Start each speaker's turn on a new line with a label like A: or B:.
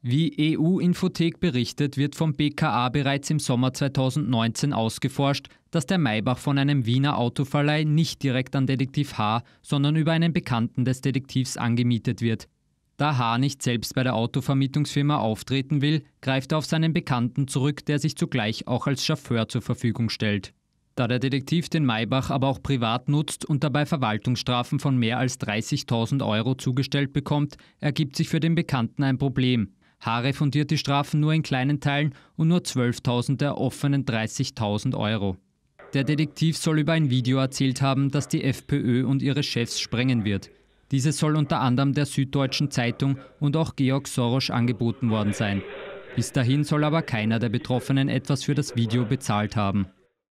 A: Wie EU-Infothek berichtet, wird vom BKA bereits im Sommer 2019 ausgeforscht, dass der Maybach von einem Wiener Autoverleih nicht direkt an Detektiv H, sondern über einen Bekannten des Detektivs angemietet wird. Da H nicht selbst bei der Autovermietungsfirma auftreten will, greift er auf seinen Bekannten zurück, der sich zugleich auch als Chauffeur zur Verfügung stellt. Da der Detektiv den Maybach aber auch privat nutzt und dabei Verwaltungsstrafen von mehr als 30.000 Euro zugestellt bekommt, ergibt sich für den Bekannten ein Problem. Haare fundiert die Strafen nur in kleinen Teilen und nur 12.000 der offenen 30.000 Euro. Der Detektiv soll über ein Video erzählt haben, das die FPÖ und ihre Chefs sprengen wird. Dieses soll unter anderem der Süddeutschen Zeitung und auch Georg Soros angeboten worden sein. Bis dahin soll aber keiner der Betroffenen etwas für das Video bezahlt haben.